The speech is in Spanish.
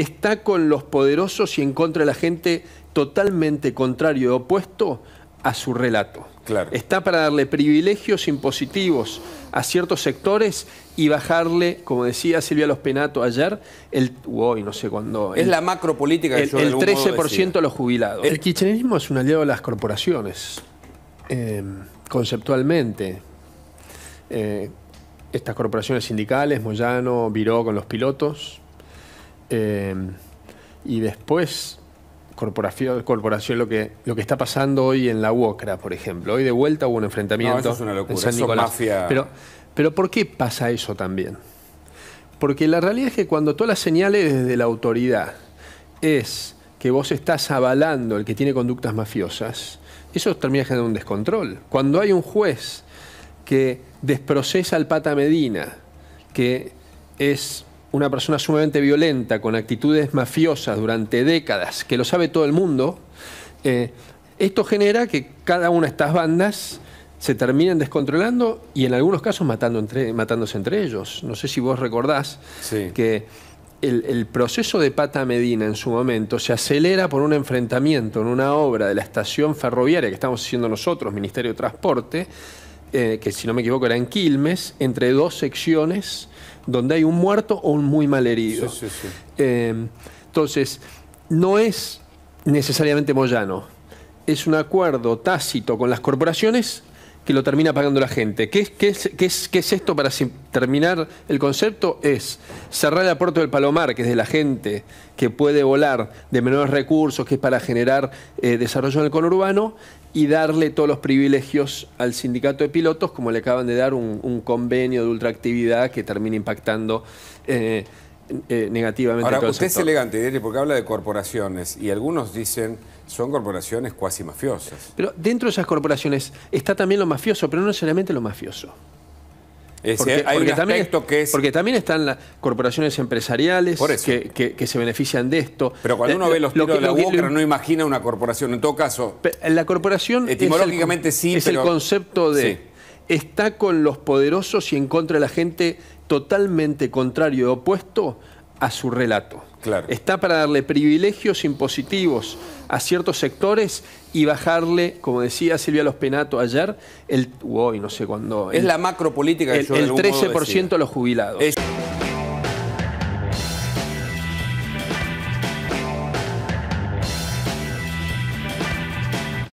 está con los poderosos y en contra de la gente totalmente contrario y opuesto a su relato. Claro. Está para darle privilegios impositivos a ciertos sectores y bajarle, como decía Silvia Los Penato ayer, el hoy no sé cuándo. Es la macro el, 13% a los jubilados. El, el, es un aliado de las corporaciones, em, conceptualmente. Eh, estas corporaciones sindicales, Moyano, Viró con los pilotos, Em, y después, corporación, lo, que, lo que está pasando hoy en la UOCRA, por ejemplo. Hoy de vuelta hubo un enfrentamiento. una locura, mafia. Pero, pero ¿por qué pasa eso también? Porque la realidad es que cuando todas las señales desde la autoridad es que vos estás avalando el que tiene conductas mafiosas, eso termina generando un descontrol. Cuando hay un juez que desprocesa al Pata Medina, que es una persona sumamente violenta, con actitudes mafiosas durante décadas, que lo sabe todo el mundo, eh, esto genera que cada una de estas bandas se terminen descontrolando y en algunos casos matando entre, matándose entre ellos. No sé si vos recordás que el, el, proceso de Pata Medina en su momento se acelera por un enfrentamiento en una obra de la estación ferroviaria que estamos haciendo nosotros, Ministerio de Transporte, eh, que si no me equivoco era en Quilmes, entre dos secciones donde hay un muerto o un muy mal herido. Eh, entonces, no es necesariamente Moyano, es un acuerdo tácito con las corporaciones que lo termina pagando la gente. ¿Qué, es, es, esto para terminar el concepto? Es cerrar el aporte del Palomar, que es de la gente que puede volar de menores recursos, que es para generar eh, desarrollo en el conurbano, y darle todos los privilegios al sindicato de pilotos, como le acaban de dar un, convenio de ultraactividad que termina impactando eh, eh, negativamente. Ahora, usted es elegante, porque habla de corporaciones y algunos dicen son corporaciones cuasi mafiosas. Pero dentro de esas corporaciones está también lo mafioso, pero no necesariamente lo mafioso. porque, eh, también, que es... Porque también están las corporaciones empresariales que, se benefician de esto. Pero cuando eh, uno ve los tiros de la boca no imagina una corporación. En todo caso... La corporación... Etimológicamente es el, sí, Es el concepto de... Está con los poderosos y en contra de la gente totalmente contrario y opuesto a su relato. Claro. Está para darle privilegios impositivos a ciertos sectores y bajarle, como decía Silvia Los Penato ayer, el, hoy no sé cuándo. Es la macro que el, 13% a los jubilados.